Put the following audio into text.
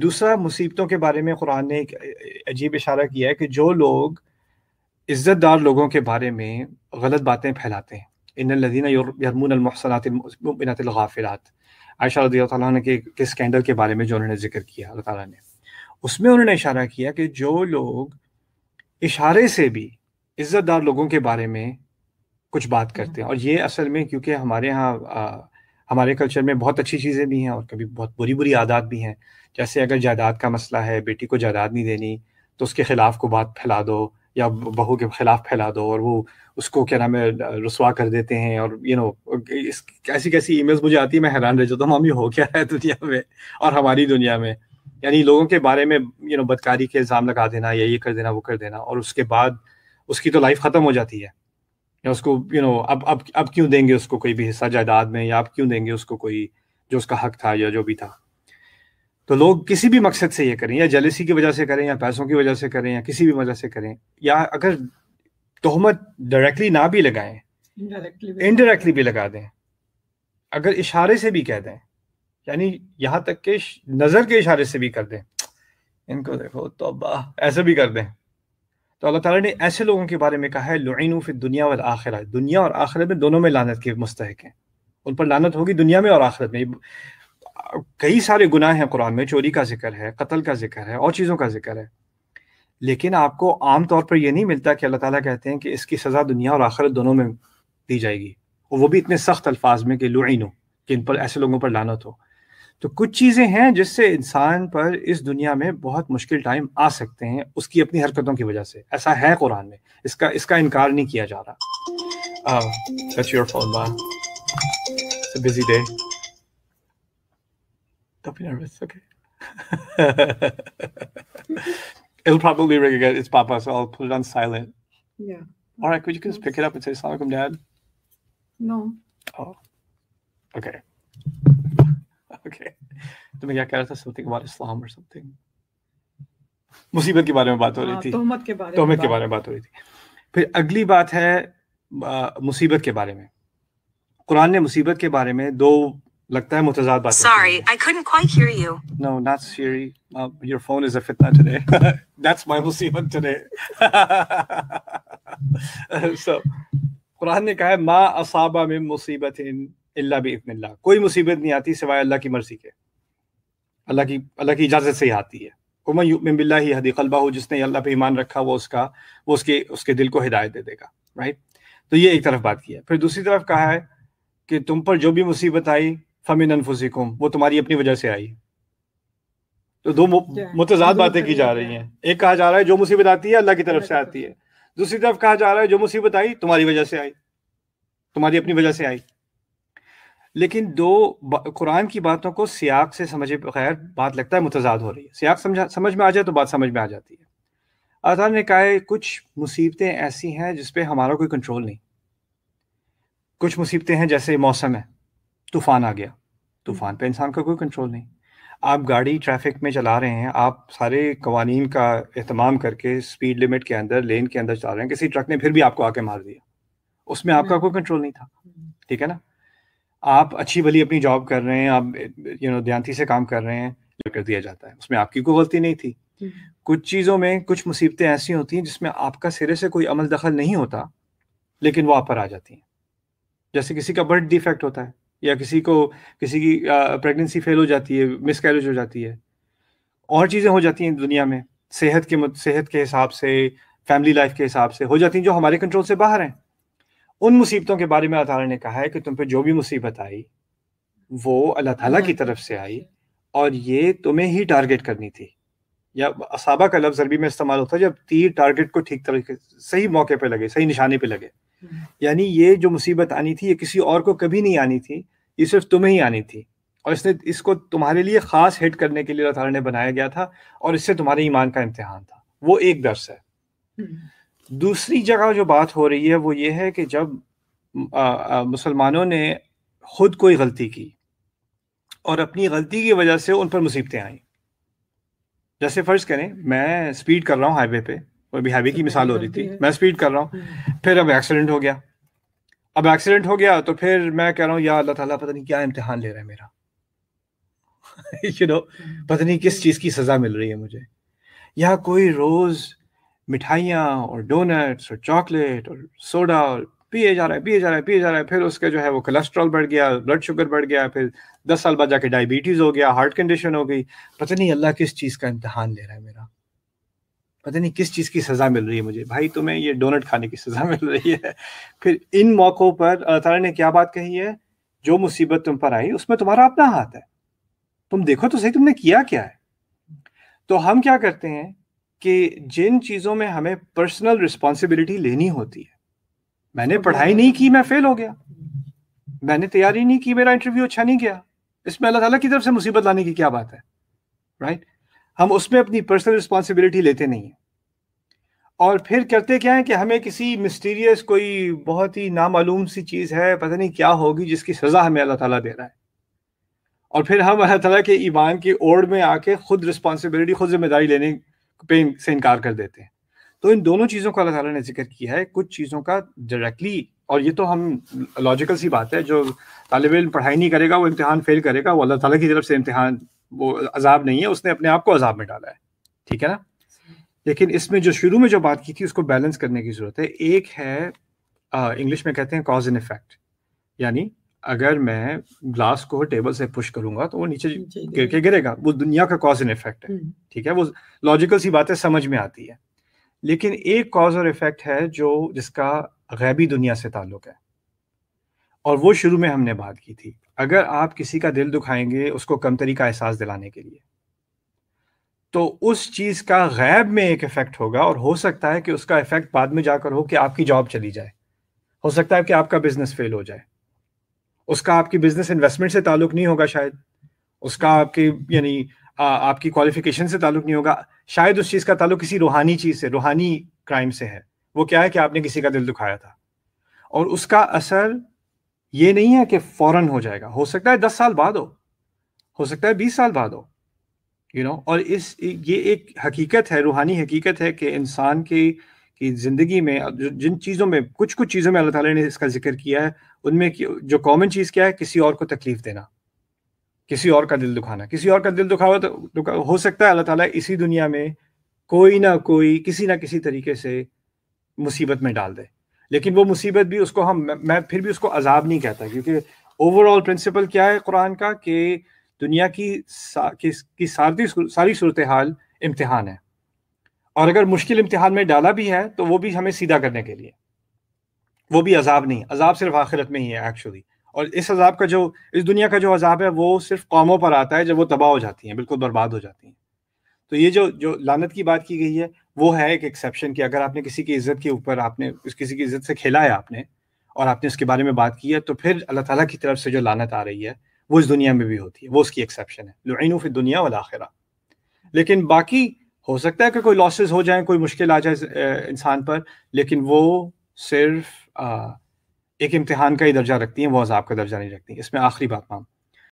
दूसरा मुसीबतों के बारे में कुरान ने एक अजीब इशारा किया है कि जो लोग इज़्ज़तदार लोगों के बारे में गलत बातें फैलाते हैं इन लदीना यरमूनमसनातिलगाफिलत आयशा रदी ने के, के स्कैंडल के बारे में जो उन्होंने जिक्र किया अल्लाह ताला ने उसमें उन्होंने इशारा किया कि जो लोग इशारे से भी इज़्ज़तदार लोगों के बारे में कुछ बात करते हैं और ये असल में क्योंकि हमारे यहाँ हमारे कल्चर में बहुत अच्छी चीज़ें भी हैं और कभी बहुत बुरी बुरी आदत भी हैं जैसे अगर जायदाद का मसला है बेटी को जायदाद नहीं देनी तो उसके खिलाफ को बात फैला दो या बहू के खिलाफ फैला दो और वो उसको क्या नाम है रसवा कर देते हैं और यू नो इस कैसी कैसी ईमेल्स मुझे आती है मैं हैरान रह जाता हूँ मम्मी हो क्या है दुनिया में और हमारी दुनिया में यानी लोगों के बारे में यू नो बदकारी के इल्ज़ाम लगा देना या ये कर देना वो कर देना और उसके बाद उसकी तो लाइफ ख़त्म हो जाती है या उसको यू you नो know, अब अब अब क्यों देंगे उसको कोई भी हिस्सा जायदाद में या अब क्यों देंगे उसको कोई जो उसका हक था या जो भी था तो लोग किसी भी मकसद से ये करें या जलेसी की वजह से करें या पैसों की वजह से करें या किसी भी वजह से करें या अगर तोहमत डायरेक्टली ना भी लगाएं इनडायरेक्टली भी लगा दें अगर इशारे से भी कह दें यानी यहाँ तक के नज़र के इशारे से भी कर दें इनको देखो तो ऐसे भी कर दें तो अल्लाह ताला ने ऐसे लोगों के बारे में कहा है लुनु फिर दुनिया और आखिरत दुनिया और आखिरत में दोनों में लानत के मुस्तक हैं उन पर लानत होगी दुनिया में और आखिरत में कई सारे गुनाह हैं कुरान में चोरी का जिक्र है कत्ल का जिक्र है और चीज़ों का जिक्र है लेकिन आपको आम तौर पर यह नहीं मिलता कि अल्लाह ताला कहते हैं कि इसकी सज़ा दुनिया और आखिरत दोनों में दी जाएगी और वो भी इतने सख्त अल्फाज में कि लुनु कि इन पर ऐसे लोगों पर लानत हो तो कुछ चीज़ें हैं जिससे इंसान पर इस दुनिया में बहुत मुश्किल टाइम आ सकते हैं उसकी अपनी हरकतों की वजह से ऐसा है कुरान में इसका इसका इनकार नहीं किया जा रहा that's your phone man it's a busy day Don't be nervous, okay? It'll probably ring again. It's Papa, so I'll put it on silent. Yeah. All right, could you just pick it up and say, Assalamu alaikum, Dad? No. Oh. Okay. okay. तो मैं क्या कह रहा था something about इस्लाम और something मुसीबत के बारे में बात हो रही थी तोहमत के बारे तोहमत के बारे में बात हो रही थी फिर अगली बात है मुसीबत के बारे में कुरान ने मुसीबत के बारे में दो लगता है मुतजाद बात sorry I couldn't quite hear you no not सीरी योर फोन इज अ फितना टुडे दैट्स माय मुसीबत टुडे सो कुरान ने कहा है मा असाबा में मुसीबत भी बिजन कोई मुसीबत नहीं आती सिवाय अल्लाह की मर्जी के अल्लाह की अल्लाह की इजाज़त से ही आती है उमन ही हदी कलबा हो जिसने अल्लाह पे ईमान रखा वो उसका वो उसके उसके दिल को हिदायत दे देगा राइट तो ये एक तरफ बात की है फिर दूसरी तरफ कहा है कि तुम पर जो भी मुसीबत आई फमिन अनफुसिकुम वो तुम्हारी अपनी वजह से आई तो दो मुतजाद बातें की जा रही हैं एक कहा जा रहा है जो मुसीबत आती है अल्लाह की तरफ से आती है दूसरी तरफ कहा जा रहा है जो मुसीबत आई तुम्हारी वजह से आई तुम्हारी अपनी वजह से आई लेकिन दो कुरान की बातों को सियाक से समझे बगैर बात लगता है मुतजाद हो रही है सियाक समझा समझ में आ जाए तो बात समझ में आ जाती है अतार ने कहा कुछ मुसीबतें ऐसी हैं जिस हमारा कोई कंट्रोल नहीं कुछ मुसीबतें हैं जैसे मौसम है तूफान आ गया तूफान पे इंसान का कोई कंट्रोल नहीं आप गाड़ी ट्रैफिक में चला रहे हैं आप सारे कवानीन का अहतमाम करके स्पीड लिमिट के अंदर लेन के अंदर चला रहे हैं किसी ट्रक ने फिर भी आपको आके मार दिया उसमें आपका हम्म। कोई कंट्रोल नहीं था हम्म। ठीक है ना आप अच्छी भली अपनी जॉब कर रहे हैं आप यू नो ध्यान से काम कर रहे हैं कर दिया जाता है उसमें आपकी कोई गलती नहीं थी हम्म। कुछ चीज़ों में कुछ मुसीबतें ऐसी होती हैं जिसमें आपका सिरे से कोई अमल दखल नहीं होता लेकिन वो आप पर आ जाती हैं जैसे किसी का बर्थ डिफेक्ट होता है या किसी को किसी की प्रेगनेंसी फेल हो जाती है मिस कैरेज हो जाती है और चीज़ें हो जाती हैं दुनिया में सेहत के सेहत के हिसाब से फैमिली लाइफ के हिसाब से हो जाती हैं जो हमारे कंट्रोल से बाहर हैं उन मुसीबतों के बारे में अल्लाह ताला ने कहा है कि तुम पे जो भी मुसीबत आई वो अल्लाह ताला हाँ। की तरफ से आई और ये तुम्हें ही टारगेट करनी थी या असाबा का लफ्ज अरबी में इस्तेमाल होता है जब तीर टारगेट को ठीक तरीके सही मौके पर लगे सही निशाने पर लगे हाँ। यानी ये जो मुसीबत आनी थी ये किसी और को कभी नहीं आनी थी ये सिर्फ तुम्हें ही आनी थी और इसने इसको तुम्हारे लिए खास हिट करने के लिए अल्लाह ने बनाया गया था और इससे तुम्हारे ईमान का इम्तहान था वो एक दर्श है हम्म। दूसरी जगह जो बात हो रही है वो ये है कि जब मुसलमानों ने खुद कोई गलती की और अपनी गलती की वजह से उन पर मुसीबतें आईं जैसे फ़र्ज़ करें मैं स्पीड कर रहा हूँ हाईवे पे और भी हाईवे की मिसाल हो रही थी मैं स्पीड कर रहा हूँ फिर अब एक्सीडेंट हो गया अब एक्सीडेंट हो गया तो फिर मैं कह रहा हूँ या अल्लाह ताला पता नहीं क्या इम्तहान ले रहा है मेरा यू नो पता नहीं किस चीज़ की सज़ा मिल रही है मुझे या कोई रोज़ मिठाइयाँ और डोनट्स और चॉकलेट और सोडा और पिए जा रहा है पिए जा रहा है पिए जा रहा है फिर उसके जो है वो कोलेस्ट्रॉल बढ़ गया ब्लड शुगर बढ़ गया फिर दस साल बाद जाके डायबिटीज़ हो गया हार्ट कंडीशन हो गई पता नहीं अल्लाह किस चीज़ का इम्तहान ले रहा है मेरा पता नहीं किस चीज़ की सज़ा मिल रही है मुझे भाई तुम्हें ये डोनट खाने की सज़ा मिल रही है फिर इन मौक़ों पर अल्लाह तला ने क्या बात कही है जो मुसीबत तुम पर आई उसमें तुम्हारा अपना हाथ है तुम देखो तो सही तुमने किया क्या है तो हम क्या करते हैं कि जिन चीज़ों में हमें पर्सनल रिस्पॉन्सिबिलिटी लेनी होती है मैंने पढ़ाई नहीं की मैं फेल हो गया मैंने तैयारी नहीं की मेरा इंटरव्यू अच्छा नहीं गया इसमें अल्लाह ताला की तरफ से मुसीबत लाने की क्या बात है राइट हम उसमें अपनी पर्सनल रिस्पॉन्सिबिलिटी लेते नहीं हैं और फिर करते क्या है कि हमें किसी मिस्टीरियस कोई बहुत ही नामालूम सी चीज़ है पता नहीं क्या होगी जिसकी सज़ा हमें अल्लाह ताला दे रहा है और फिर हम अल्लाह ताला के ईमान की ओर में आके खुद रिस्पॉन्सिबिलिटी खुद जिम्मेदारी लेने पे से इनकार कर देते हैं तो इन दोनों चीज़ों को अल्लाह ताला ने जिक्र किया है कुछ चीज़ों का डायरेक्टली और ये तो हम लॉजिकल सी बात है जो तालब इन पढ़ाई नहीं करेगा वो इम्तहान फेल करेगा वो अल्लाह ताला की तरफ से इम्तहान वो अजाब नहीं है उसने अपने आप को अजाब में डाला है ठीक है ना लेकिन इसमें जो शुरू में जो बात की थी उसको बैलेंस करने की ज़रूरत है एक है इंग्लिश में कहते हैं कॉज एंड इफेक्ट यानी अगर मैं ग्लास को टेबल से पुश करूंगा तो वो नीचे गिर के गिरेगा वो दुनिया का कॉज एंड इफेक्ट है हम्म। ठीक है वो लॉजिकल सी बातें समझ में आती है लेकिन एक कॉज और इफेक्ट है जो जिसका गैबी दुनिया से ताल्लुक है और वो शुरू में हमने बात की थी अगर आप किसी का दिल दुखाएंगे उसको कमतरी का एहसास दिलाने के लिए तो उस चीज़ का गैब में एक इफ़ेक्ट होगा और हो सकता है कि उसका इफ़ेक्ट बाद में जाकर हो कि आपकी जॉब चली जाए हो सकता है कि आपका बिजनेस फेल हो जाए उसका आपकी बिजनेस इन्वेस्टमेंट से ताल्लुक नहीं होगा शायद उसका आपके यानी आपकी क्वालिफिकेशन से ताल्लुक नहीं होगा शायद उस चीज़ का ताल्लुक किसी रूहानी चीज़ से रूहानी क्राइम से है वो क्या है कि आपने किसी का दिल दुखाया था और उसका असर ये नहीं है कि फौरन हो जाएगा हो सकता है दस साल बाद हो हो सकता है बीस साल बाद हो यू you नो know? और इस ये एक हकीकत है रूहानी हकीकत है कि इंसान की कि ज़िंदगी में जिन चीज़ों में कुछ कुछ चीज़ों में अल्लाह ताला ने इसका जिक्र किया है उनमें जो कॉमन चीज़ क्या है किसी और को तकलीफ़ देना किसी और का दिल दुखाना किसी और का दिल दुखा तो दुखा, हो सकता है अल्लाह ताला इसी दुनिया में कोई ना कोई किसी ना किसी तरीके से मुसीबत में डाल दे लेकिन वो मुसीबत भी उसको हम मैं फिर भी उसको अजाब नहीं कहता क्योंकि ओवरऑल प्रिंसिपल क्या है कुरान का कि दुनिया की सा, की, की सारी सारी सूरत हाल इम्तहान है और अगर मुश्किल इम्तिहान में डाला भी है तो वो भी हमें सीधा करने के लिए वो भी अजाब नहीं अजाब सिर्फ आखिरत में ही है एक्चुअली और इस अजाब का जो इस दुनिया का जो अजाब है वो सिर्फ कौमों पर आता है जब वो तबाह हो जाती हैं बिल्कुल बर्बाद हो जाती हैं तो ये जो जो लानत की बात की गई है वो है एक एक्सेप्शन की अगर आपने किसी की इज्जत के ऊपर आपने किसी की इज्जत से खेला है आपने और आपने उसके बारे में बात की है तो फिर अल्लाह ताला की तरफ से जो लानत आ रही है वो इस दुनिया में भी होती है वो उसकी एक्सेप्शन है लुनूफ़ दुनिया वाल आखिरा लेकिन बाकी हो सकता है कि कोई लॉसेस हो जाए कोई मुश्किल आ जाए इंसान पर लेकिन वो सिर्फ एक इम्तिहान का ही दर्जा रखती हैं वो अजाब का दर्जा नहीं रखती इसमें आखिरी बात माम